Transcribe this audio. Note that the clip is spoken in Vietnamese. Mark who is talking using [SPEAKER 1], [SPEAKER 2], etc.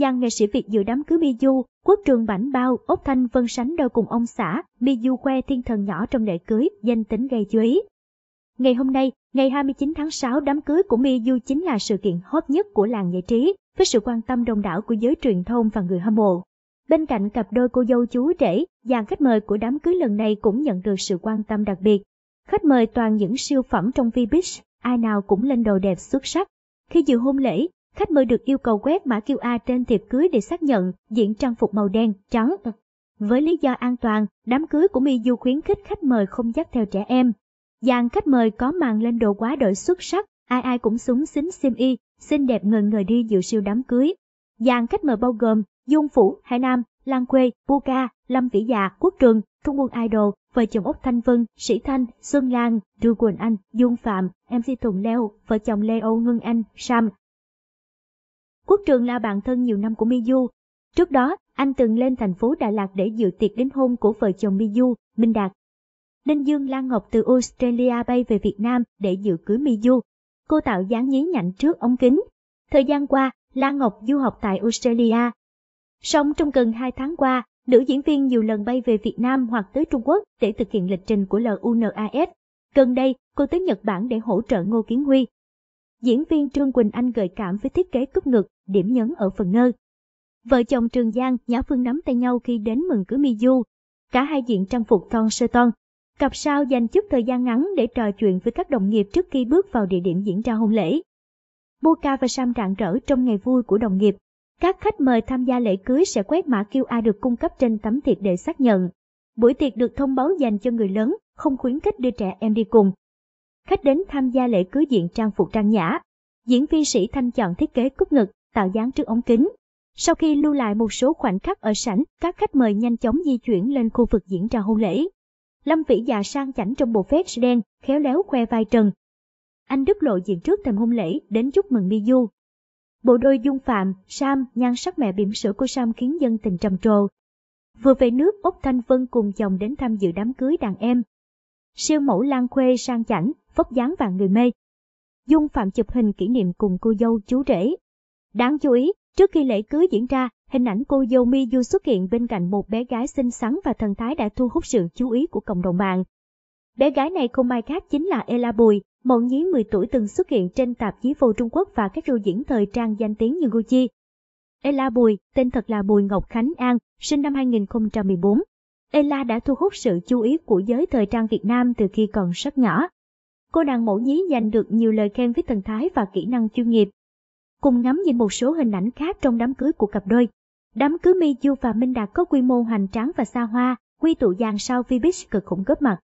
[SPEAKER 1] dàn nghệ sĩ Việt dự đám cưới Miu, Quốc Trường Bảnh Bao, Ốc Thanh Vân Sánh đôi cùng ông xã, Miu khoe thiên thần nhỏ trong lễ cưới, danh tính gây chú ý. Ngày hôm nay, ngày 29 tháng 6, đám cưới của Miu chính là sự kiện hot nhất của làng giải trí, với sự quan tâm đông đảo của giới truyền thông và người hâm mộ. Bên cạnh cặp đôi cô dâu chú rể, dàn khách mời của đám cưới lần này cũng nhận được sự quan tâm đặc biệt. Khách mời toàn những siêu phẩm trong v ai nào cũng lên đồ đẹp xuất sắc. Khi dự hôn lễ, khách mời được yêu cầu quét mã QR trên thiệp cưới để xác nhận diện trang phục màu đen, trắng. Với lý do an toàn, đám cưới của Du khuyến khích khách mời không dắt theo trẻ em. Dàn khách mời có màn lên đồ quá đội xuất sắc, ai ai cũng súng xính sim y, xinh đẹp ngần người đi dự siêu đám cưới. Dàn khách mời bao gồm Dung Phủ, Hải Nam, Lan Quê, Buka, Lâm Vĩ Dạ, Quốc Trường, Trung Quân Idol, vợ chồng Úc Thanh Vân, Sĩ Thanh, Xuân Lan, Du Quỳnh Anh, Dung Phạm, MC Tùng Leo, vợ chồng Lê Âu Ngân Anh, Sam, Quốc Trường là bạn thân nhiều năm của Miu. Trước đó, anh từng lên thành phố Đà Lạt để dự tiệc đến hôn của vợ chồng Miu, Minh Đạt. Ninh Dương Lan Ngọc từ Australia bay về Việt Nam để dự cưới Miu. Cô tạo dáng nhí nhảnh trước ống kính. Thời gian qua, Lan Ngọc du học tại Australia. Song trong gần 2 tháng qua, nữ diễn viên nhiều lần bay về Việt Nam hoặc tới Trung Quốc để thực hiện lịch trình của LUNAS. Gần đây, cô tới Nhật Bản để hỗ trợ Ngô Kiến Huy, diễn viên Trương Quỳnh Anh gợi cảm với thiết kế cúp ngực, điểm nhấn ở phần nơ. Vợ chồng Trường Giang, Nhã Phương nắm tay nhau khi đến mừng cưới Miu. Cả hai diện trang phục thon sơ ton. Cặp sao dành chút thời gian ngắn để trò chuyện với các đồng nghiệp trước khi bước vào địa điểm diễn ra hôn lễ. Boca và Sam rạng rỡ trong ngày vui của đồng nghiệp. Các khách mời tham gia lễ cưới sẽ quét mã QR được cung cấp trên tấm thiệp để xác nhận. Buổi tiệc được thông báo dành cho người lớn, không khuyến khích đưa trẻ em đi cùng, Khách đến tham gia lễ cưới diện trang phục trang nhã. Diễn viên sĩ Thanh chọn thiết kế cúp ngực, tạo dáng trước ống kính. Sau khi lưu lại một số khoảnh khắc ở sảnh, các khách mời nhanh chóng di chuyển lên khu vực diễn ra hôn lễ. Lâm Vĩ già dạ sang chảnh trong bộ vest đen, khéo léo khoe vai trần. Anh Đức lộ diện trước thềm hôn lễ đến chúc mừng Mi Du. Bộ đôi dung phạm, Sam, nhan sắc mẹ bỉm sữa của Sam khiến dân tình trầm trồ. Vừa về nước, Úc Thanh Vân cùng chồng đến tham dự đám cưới đàn em, siêu mẫu lan khuê sang chảnh, phốc dáng vàng người mê. Dung Phạm chụp hình kỷ niệm cùng cô dâu chú rể. Đáng chú ý, trước khi lễ cưới diễn ra, hình ảnh cô dâu Mi Du xuất hiện bên cạnh một bé gái xinh xắn và thần thái đã thu hút sự chú ý của cộng đồng mạng. Bé gái này không ai khác chính là Ella Bùi, mẫu nhí 10 tuổi từng xuất hiện trên tạp chí Vô Trung Quốc và các lưu diễn thời trang danh tiếng như Gucci. Ella Bùi, tên thật là Bùi Ngọc Khánh An, sinh năm 2014, Ella đã thu hút sự chú ý của giới thời trang Việt Nam từ khi còn rất nhỏ. Cô nàng mẫu nhí giành được nhiều lời khen với thần thái và kỹ năng chuyên nghiệp. Cùng ngắm nhìn một số hình ảnh khác trong đám cưới của cặp đôi. Đám cưới Mi Du và Minh Đạt có quy mô hoành tráng và xa hoa, quy tụ dàn sao V-Beach cực khủng góp mặt.